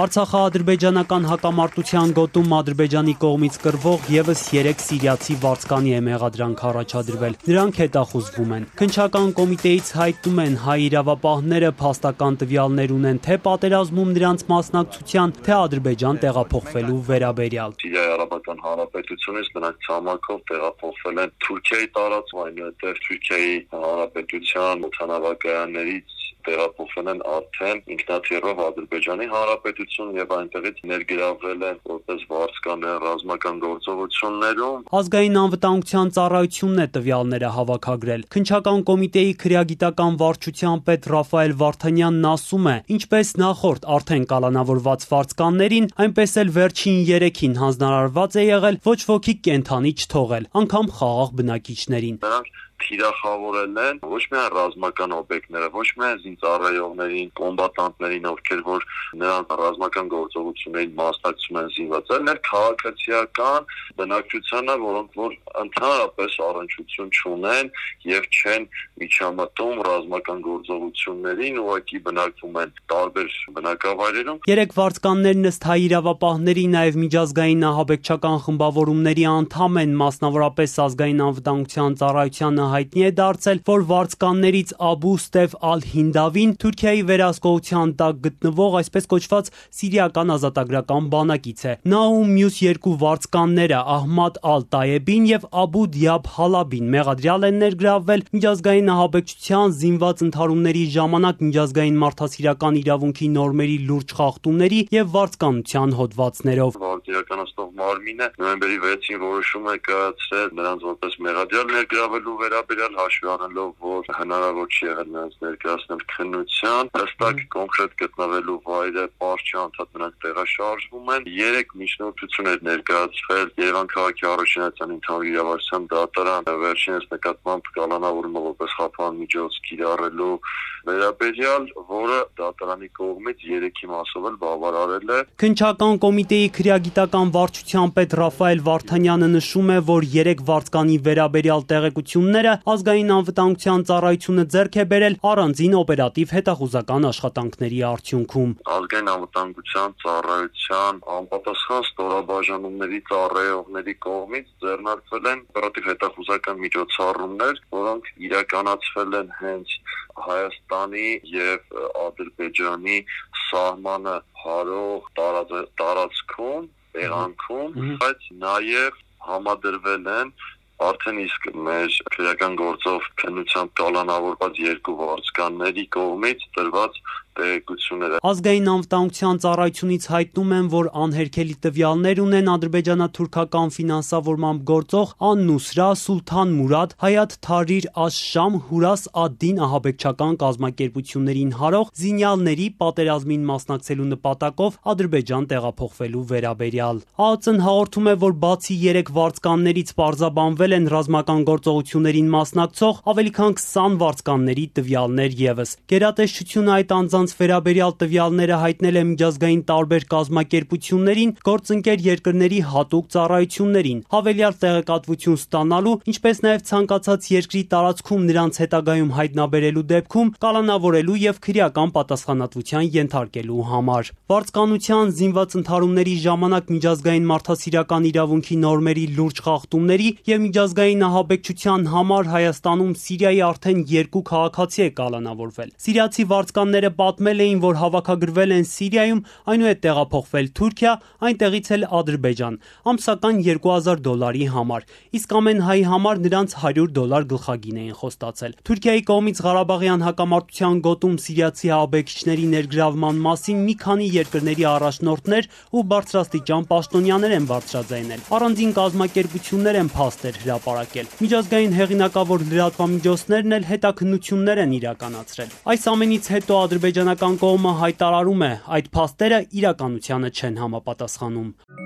Արցախա-ադրբեջանական հակամարտության գոտում Ադրբեջանի կողմից կռվող եւս 3 սիրիացի վարձկանի է մեղադրանք առաջադրվել։ Նրանք հետախուզվում են։ Քնչական կոմիտեից հայտնում են հայ իրավապահները փաստական տվյալներ ունեն թե պատերազմում նրանց մասնակցության, թե Ադրբեջան տեղափոխվելու վերաբերյալ։ Սիրիայի արաբական հանրապետությունից նրանք ցամաքով տեղափոխվել են Թուրքիայի տարածում, այնուհետև Թուրքիայի հանրապետության օտանավակայաններից տեղափոխվել են արդեն ինքնաթիռով Ադրբեջանի Հանրապետություն եւ այնտեղից ներգրավվել են որպես վարձկաներ ռազմական գործողություններում։ Ազգային անվտանգության ծառայությունն է տվյալները հավաքագրել։ Քնչական կոմիտեի քրեագիտական վարչության պետ Ռաֆայել Վարդանյանն ասում է, ինչպես նախորդ արդեն կալանավորված վարձկաններին, այնպես էլ վերջին 3-ին հանձնարարված է եղել ոչ ոքի կենթանի չթողել, անգամ խաղաղ բնակիչներին։ Նրանք թիրախավորել են ոչ միայն ռազմական օբյեկտները, ոչ միայն զինծառայողներին, կոմբատանտներին, ովքեր որ նրանց ռազմական գործողություններին մասնակցում են զինված, այլ նաև քաղաքացիական բնակչությանը, որոնք որ ընդհանրապես առնչություն չունեն եւ չեն միջամտում ռազմական գործողություններին, ուղղակի բնակվում են տարբեր բնակավայրերում։ Երեք վարձկաններն ըստ հայ իրավապահների նաև միջազգային նահաբեկչական խմբավորումների անդամ են, մասնավորապես ազգային անվտանգության ծառայությանը հայտնի է դարձել, որ վարձկաններից Աբու Ստեվ Ալ-Հինդավին Թուրքիայի վերահսկողության տակ գտնվող այսպես կոչված Սիրիական ազատագրական բանակից է։ Նա ու մյուս երկու վարձկանները Ահմադ Ալ-Տայեբին եւ Աբու Դիաբ Հալաբին մեղադրյալ են ներգրավվել միջազգային նահաբեկչության զինված ընդհարումների ժամանակ միջազգային մարդասիրական իրավունքի նորմերի լուրջ խախտումների եւ վարձկանության հոդվածներով։ Վարձիականացնող մարմինը նոյեմբերի 6-ին որոշում է կայացրել նրանց որպես մեղադրյալ ներգրավելու վերա վերաբերյալ հաշվի առնելով, որ հնարավոր չի եղել նրանց ներկայացնել քննության, հստակ կոնկրետ գտնվելու վայրը բարձր անդադ նրանք տեղաշարժվում են։ Երեք միջնորդություն էր ներկայացվել Երևան քաղաքի առաջնային ընդհանուր իրավարության դատարան վերջինս նկատմամբ կանանավորումը որպես խափան միջոց կիրառելու վերաբերյալ, որը դատարանի կողմից 3-ի մասով էլ բավարարել է։ Քնչական կոմիտեի քրեագիտական վարչության պետ Ռաֆայել Վարդանյանը նշում է, որ 3 վարձկանի վերաբերյալ տեղեկությունները Գյուղը Ազգային անվտանգության ծառայությունը ձեռք է բերել առանձին օպերատիվ հետախուզական աշխատանքների արդյունքում։ Ազգային անվտանգության ծառայության անպատասխան ստորաբաժանումների ծառայողների կողմից ձեռնարկվել են օպերատիվ հետախուզական միջոցառումներ, որոնք իրականացվել են հենց Հայաստանի եւ Ադրբեջանի սահմանը հարող տարածքում, տեղանքում, բայց նաեւ համադրվել են Արդեն իսկ մեր քրեական գործով քննությամբ տալանավորված երկու վարձկանների կողմից տրված տեղեկությունները։ Ազգային անվտանգության ծառայությունից հայտնում են, որ անհերքելի տվյալներ ունեն ադրբեջանա-թուրքական ֆինանսավորմամբ գործող «Ան-Նուսրա», «Սուլթան Մուրադ», «Հայաթ Թարիր աշ-Շամ», «Հուրաս ադդին» ահաբեկչական կազմակերպություններին հարող զինյալների պատերազմին մասնակցելու նպատակով Ադրբեջան տեղափոխվելու վերաբերյալ։ ԱԱԾ-ն հաղորդում է, որ բացի երեք վարձկաններից պարզաբանվել են ռազմական գործողություններին մասնակցող ավելի քան 20 վարձկանների տվյալներ ևս։ Գերատեսչությունը այդ անձանց Մարդկանց վերաբերյալ տվյալները հայտնել է միջազգային տարբեր կազմակերպություններին, գործընկեր երկրների հատուկ ծառայություններին, հավելյալ տեղեկատվություն ստանալու, ինչպես նաև ցանկացած երկրի տարածքում նրանց հետագայում հայտնաբերելու դեպքում կալանավորելու և քրեական պատասխանատվության ենթարկելու համար։ Վարձկանության, զինված ընդհարումների ժամանակ միջազգային մարդասիրական իրավունքի նորմերի լուրջ խախտումների և միջազգային ահաբեկչության համար Հայաստանում Սիրիայի արդեն երկու քաղաքացի է կալանավորվել։ Սիրիացի վարձկանները պատմում պատմել էին, որ հավաքագրվել են Սիրիայում, այնուհետ տեղափոխվել Թուրքիա, այնտեղից էլ Ադրբեջան, ամսական 2000 դոլարի համար, իսկ ամեն հայի համար նրանց 100 դոլար գլխագին էին խոստացել։ Թուրքիայի կողմից Ղարաբաղյան հակամարտության գոտում սիրիացի ահաբեկիչների ներգրավման մասին մի քանի երկրների առաջնորդներ ու բարձրաստիճան պաշտոնյաներ են բարձրաձայնել։ Առանձին կազմակերպություններ են փաստեր հրապարակել։ Միջազգային հեղինակավոր լրատվամիջոցներն էլ հետաքննություններ են իրականացրել։ Այս ամենից հետո Ադրբեջան ադրբեջանական կողմը հայտարարում է, այդ փաստերը իրականությանը չեն համապատասխանում։